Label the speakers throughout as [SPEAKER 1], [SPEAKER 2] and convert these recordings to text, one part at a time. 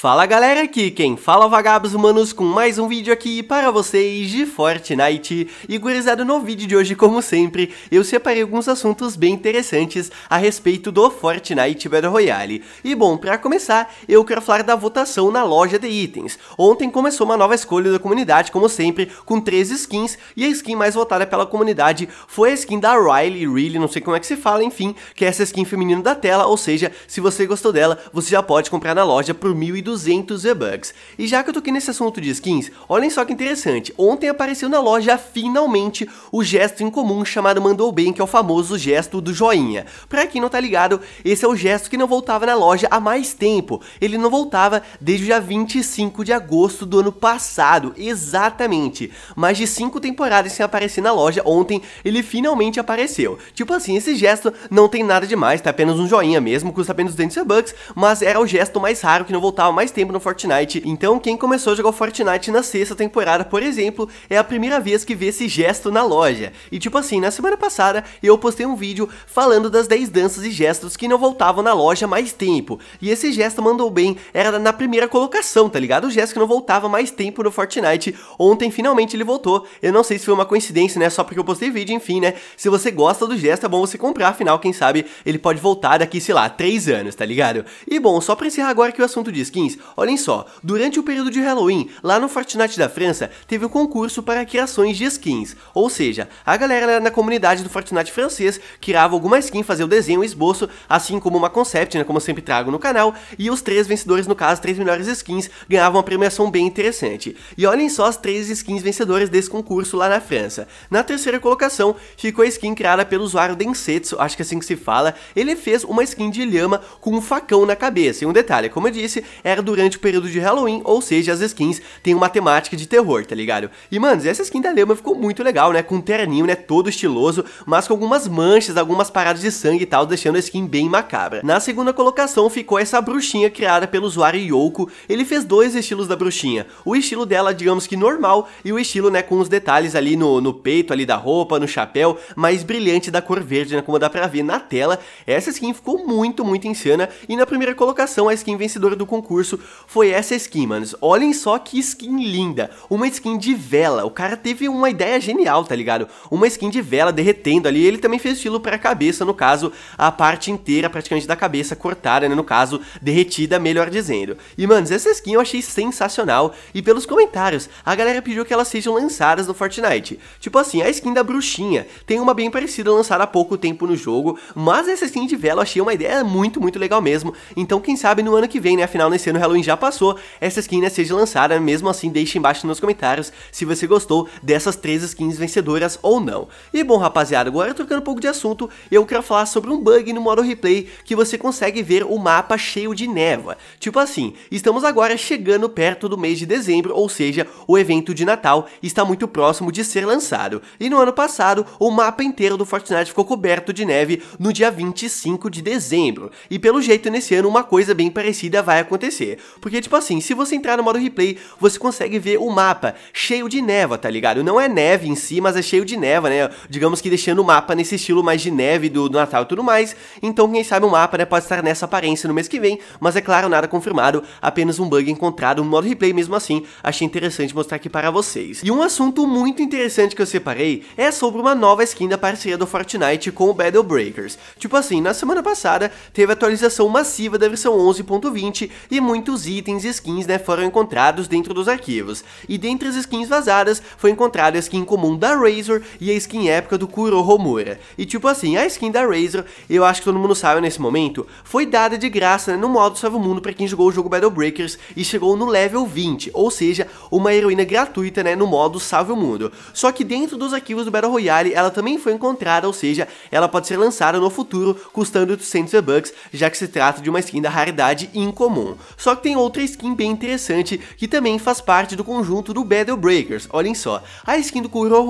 [SPEAKER 1] Fala galera, aqui quem fala é vagabos humanos com mais um vídeo aqui para vocês de Fortnite. E gurizada, no vídeo de hoje, como sempre, eu separei alguns assuntos bem interessantes a respeito do Fortnite Battle Royale. E bom, para começar, eu quero falar da votação na loja de itens. Ontem começou uma nova escolha da comunidade, como sempre, com 13 skins, e a skin mais votada pela comunidade foi a skin da Riley, Really, não sei como é que se fala, enfim, que é essa skin feminina da tela, ou seja, se você gostou dela, você já pode comprar na loja por 1.200 200 V-Bucks. E já que eu toquei nesse assunto de skins, olhem só que interessante, ontem apareceu na loja finalmente o gesto incomum chamado Mandou Bem, que é o famoso gesto do joinha. Pra quem não tá ligado, esse é o gesto que não voltava na loja há mais tempo, ele não voltava desde o dia 25 de agosto do ano passado, exatamente. Mais de 5 temporadas sem aparecer na loja, ontem ele finalmente apareceu. Tipo assim, esse gesto não tem nada demais, tá apenas um joinha mesmo, custa apenas 200 V-Bucks, mas era o gesto mais raro que não voltava mais mais tempo no Fortnite. Então, quem começou a jogar Fortnite na sexta temporada, por exemplo, é a primeira vez que vê esse gesto na loja. E tipo assim, na semana passada eu postei um vídeo falando das 10 danças e gestos que não voltavam na loja mais tempo. E esse gesto mandou bem, era na primeira colocação, tá ligado? O gesto que não voltava mais tempo no Fortnite. Ontem finalmente ele voltou. Eu não sei se foi uma coincidência, né? Só porque eu postei vídeo, enfim, né? Se você gosta do gesto, é bom você comprar, afinal, quem sabe ele pode voltar daqui, sei lá, 3 anos, tá ligado? E bom, só pra encerrar agora que o assunto de skins, Olhem só, durante o período de Halloween, lá no Fortnite da França, teve um concurso para criações de skins. Ou seja, a galera na comunidade do Fortnite francês criava alguma skin, fazia o desenho, o esboço, assim como uma concept, né, como eu sempre trago no canal, e os três vencedores, no caso, três melhores skins, ganhavam uma premiação bem interessante. E olhem só as três skins vencedoras desse concurso lá na França. Na terceira colocação ficou a skin criada pelo usuário Densetsu, acho que é assim que se fala, ele fez uma skin de lhama com um facão na cabeça. E um detalhe, como eu disse, era era durante o período de Halloween, ou seja, as skins têm uma temática de terror, tá ligado? E, mano, essa skin da Lema ficou muito legal, né? Com um terninho, né? Todo estiloso, mas com algumas manchas, algumas paradas de sangue e tal, deixando a skin bem macabra. Na segunda colocação ficou essa bruxinha criada pelo usuário Yoko. Ele fez dois estilos da bruxinha. O estilo dela, digamos que normal, e o estilo, né, com os detalhes ali no, no peito, ali da roupa, no chapéu, mais brilhante da cor verde, né? Como dá pra ver na tela. Essa skin ficou muito, muito insana. E na primeira colocação, a skin vencedora do concurso concurso foi essa skin, manos. Olhem só que skin linda. Uma skin de vela. O cara teve uma ideia genial, tá ligado? Uma skin de vela derretendo ali. Ele também fez estilo para a cabeça, no caso, a parte inteira praticamente da cabeça cortada, né? No caso, derretida, melhor dizendo. E, manos, essa skin eu achei sensacional. E pelos comentários, a galera pediu que elas sejam lançadas no Fortnite. Tipo assim, a skin da bruxinha tem uma bem parecida lançada há pouco tempo no jogo, mas essa skin de vela eu achei uma ideia muito, muito legal mesmo. Então, quem sabe no ano que vem, né? Afinal, nesse esse ano o Halloween já passou, essa skin né, seja lançada, mesmo assim deixe embaixo nos comentários se você gostou dessas três skins vencedoras ou não. E bom rapaziada, agora trocando um pouco de assunto, eu quero falar sobre um bug no modo replay que você consegue ver o mapa cheio de neva. Tipo assim, estamos agora chegando perto do mês de dezembro, ou seja, o evento de Natal está muito próximo de ser lançado. E no ano passado, o mapa inteiro do Fortnite ficou coberto de neve no dia 25 de dezembro. E pelo jeito nesse ano uma coisa bem parecida vai acontecer acontecer. Porque, tipo assim, se você entrar no modo replay, você consegue ver o mapa cheio de neva, tá ligado? Não é neve em si, mas é cheio de neva, né? Digamos que deixando o mapa nesse estilo mais de neve do, do Natal e tudo mais. Então, quem sabe o mapa, né, pode estar nessa aparência no mês que vem, mas é claro, nada confirmado, apenas um bug encontrado no modo replay mesmo assim. Achei interessante mostrar aqui para vocês. E um assunto muito interessante que eu separei é sobre uma nova skin da parceria do Fortnite com o Battle Breakers. Tipo assim, na semana passada teve atualização massiva da versão 11.20 e muitos itens e skins né, foram encontrados dentro dos arquivos, e dentre as skins vazadas foi encontrada a skin comum da Razor e a skin épica do Kuro Homura. E tipo assim, a skin da Razor, eu acho que todo mundo sabe nesse momento, foi dada de graça né, no modo Salve o Mundo para quem jogou o jogo Battle Breakers e chegou no level 20, ou seja, uma heroína gratuita né, no modo Salve o Mundo. Só que dentro dos arquivos do Battle Royale ela também foi encontrada, ou seja, ela pode ser lançada no futuro custando 800 V-Bucks, já que se trata de uma skin da raridade incomum. Só que tem outra skin bem interessante que também faz parte do conjunto do Battle Breakers, olhem só. A skin do Kuro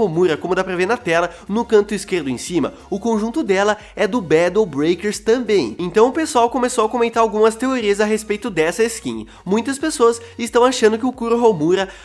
[SPEAKER 1] como dá pra ver na tela, no canto esquerdo em cima, o conjunto dela é do Battle Breakers também. Então o pessoal começou a comentar algumas teorias a respeito dessa skin. Muitas pessoas estão achando que o Kuro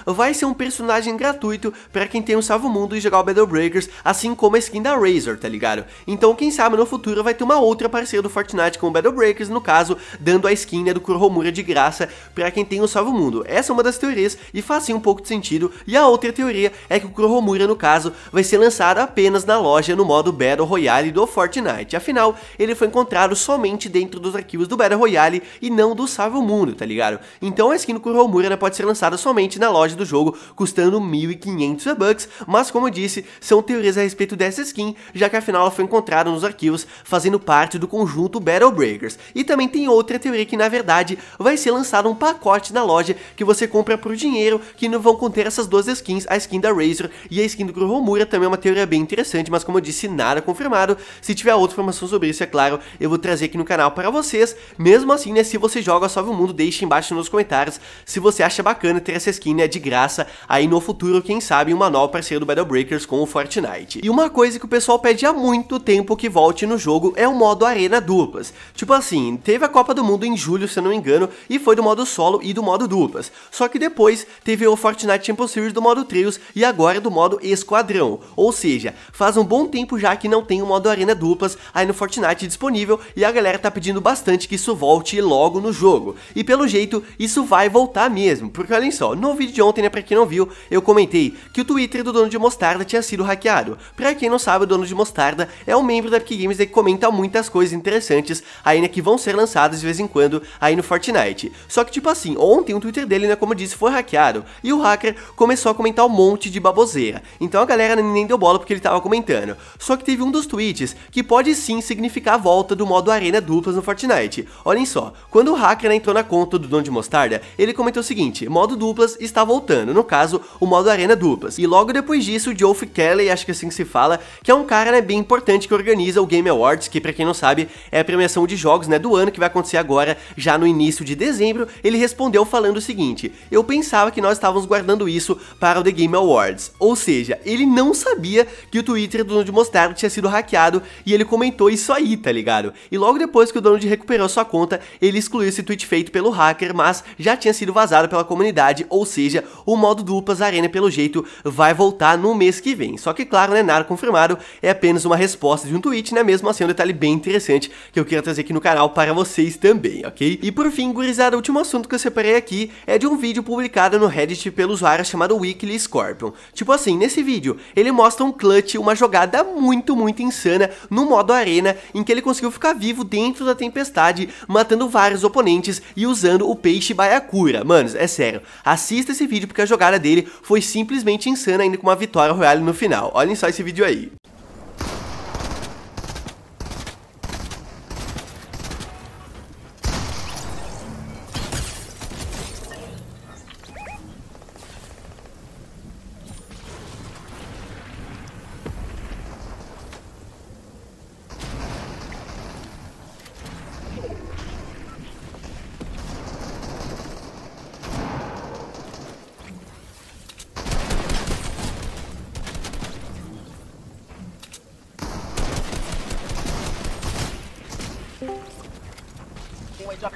[SPEAKER 1] vai ser um personagem gratuito para quem tem um salvo mundo e jogar o Battle Breakers, assim como a skin da Razor, tá ligado? Então quem sabe no futuro vai ter uma outra parceira do Fortnite com o Battle Breakers, no caso, dando a skin né, do Kuro de graça graça para quem tem o um Mundo. Essa é uma das teorias e fazia um pouco de sentido. E a outra teoria é que o Kurohomura, no caso, vai ser lançado apenas na loja no modo Battle Royale do Fortnite. Afinal, ele foi encontrado somente dentro dos arquivos do Battle Royale e não do Salvo Mundo, tá ligado? Então a skin do Kuromura pode ser lançada somente na loja do jogo, custando 1.500 bucks mas como eu disse, são teorias a respeito dessa skin, já que afinal ela foi encontrada nos arquivos fazendo parte do conjunto Battle Breakers. E também tem outra teoria que na verdade vai ser ser lançado um pacote na loja que você compra por dinheiro, que não vão conter essas duas skins, a skin da Razer e a skin do Grohomura, também é uma teoria bem interessante, mas como eu disse, nada confirmado. Se tiver outra informação sobre isso, é claro, eu vou trazer aqui no canal para vocês. Mesmo assim, né, se você joga Salve o Mundo, deixe embaixo nos comentários se você acha bacana ter essa skin né, de graça aí no futuro, quem sabe, uma nova parceira do Battle Breakers com o Fortnite. E uma coisa que o pessoal pede há muito tempo que volte no jogo é o modo Arena Duplas. Tipo assim, teve a Copa do Mundo em julho, se eu não me engano, e e foi do modo solo e do modo duplas. Só que depois teve o Fortnite Champion Series do modo trios e agora do modo esquadrão. Ou seja, faz um bom tempo já que não tem o modo arena duplas aí no Fortnite disponível e a galera tá pedindo bastante que isso volte logo no jogo. E pelo jeito, isso vai voltar mesmo, porque olhem só, no vídeo de ontem, né, pra quem não viu, eu comentei que o Twitter do dono de Mostarda tinha sido hackeado. Pra quem não sabe, o dono de Mostarda é um membro da Epic Games que comenta muitas coisas interessantes aí, né, que vão ser lançadas de vez em quando aí no Fortnite site. Só que tipo assim, ontem o Twitter dele, né, como eu disse, foi hackeado e o hacker começou a comentar um monte de baboseira. Então a galera nem deu bola porque ele tava comentando. Só que teve um dos tweets que pode sim significar a volta do modo arena duplas no Fortnite. Olhem só, quando o hacker né, entrou na conta do Dono de Mostarda, ele comentou o seguinte: modo duplas está voltando, no caso, o modo arena duplas. E logo depois disso, o Geoff Kelly, acho que é assim que se fala, que é um cara né, bem importante que organiza o Game Awards, que para quem não sabe, é a premiação de jogos né, do ano que vai acontecer agora, já no início de dezembro, ele respondeu falando o seguinte: Eu pensava que nós estávamos guardando isso para o The Game Awards. Ou seja, ele não sabia que o Twitter do dono de tinha sido hackeado e ele comentou isso aí, tá ligado? E logo depois que o dono de recuperou sua conta, ele excluiu esse tweet feito pelo hacker, mas já tinha sido vazado pela comunidade, ou seja, o modo duplas arena pelo jeito vai voltar no mês que vem. Só que claro, não é nada confirmado, é apenas uma resposta de um tweet, né? Mesmo assim, um detalhe bem interessante que eu quero trazer aqui no canal para vocês também, ok? E por fim, guris gurizada, o último assunto que eu separei aqui é de um vídeo publicado no Reddit pelo usuário chamado Weekly Scorpion. Tipo assim, nesse vídeo, ele mostra um clutch, uma jogada muito, muito insana no modo arena, em que ele conseguiu ficar vivo dentro da tempestade, matando vários oponentes e usando o peixe baiacura. Manos, é sério, assista esse vídeo porque a jogada dele foi simplesmente insana, ainda com uma vitória royale no final. Olhem só esse vídeo aí.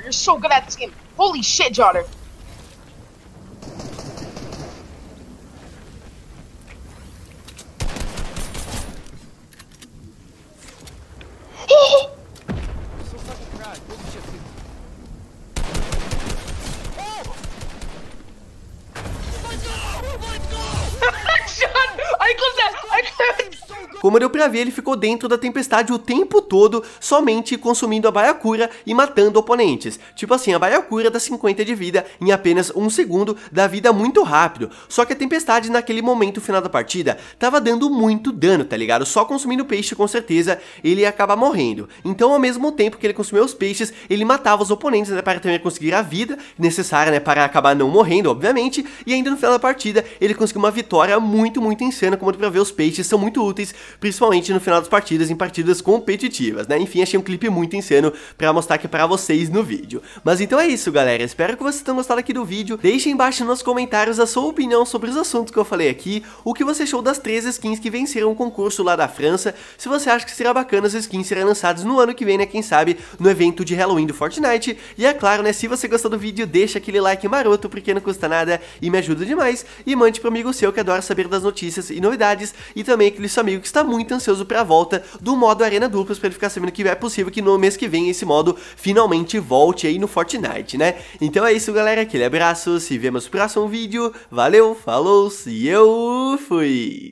[SPEAKER 1] You're so good at this game. Holy shit, Jotter. Como deu pra ver, ele ficou dentro da tempestade o tempo todo, somente consumindo a Baiacura e matando oponentes. Tipo assim, a Baiacura dá 50 de vida em apenas um segundo, dá vida muito rápido. Só que a tempestade, naquele momento final da partida, tava dando muito dano, tá ligado? Só consumindo peixe, com certeza, ele ia acabar morrendo. Então, ao mesmo tempo que ele consumia os peixes, ele matava os oponentes, né, para também conseguir a vida necessária, né, para acabar não morrendo, obviamente. E ainda no final da partida, ele conseguiu uma vitória muito, muito insana, como deu pra ver, os peixes são muito úteis principalmente no final das partidas, em partidas competitivas, né? Enfim, achei um clipe muito insano pra mostrar aqui pra vocês no vídeo. Mas então é isso, galera. Espero que vocês tenham gostado aqui do vídeo. Deixem embaixo nos comentários a sua opinião sobre os assuntos que eu falei aqui, o que você achou das três skins que venceram o concurso lá da França, se você acha que será bacana as skins serem lançadas no ano que vem, né? Quem sabe, no evento de Halloween do Fortnite. E é claro, né? Se você gostou do vídeo, deixa aquele like maroto, porque não custa nada e me ajuda demais. E mande pro amigo seu que adora saber das notícias e novidades, e também aquele seu amigo que está está muito ansioso para a volta do modo Arena Duplas para ele ficar sabendo que é possível que no mês que vem esse modo finalmente volte aí no Fortnite, né? Então é isso, galera. Aquele abraço, se vemos no próximo vídeo. Valeu, falou, se eu fui!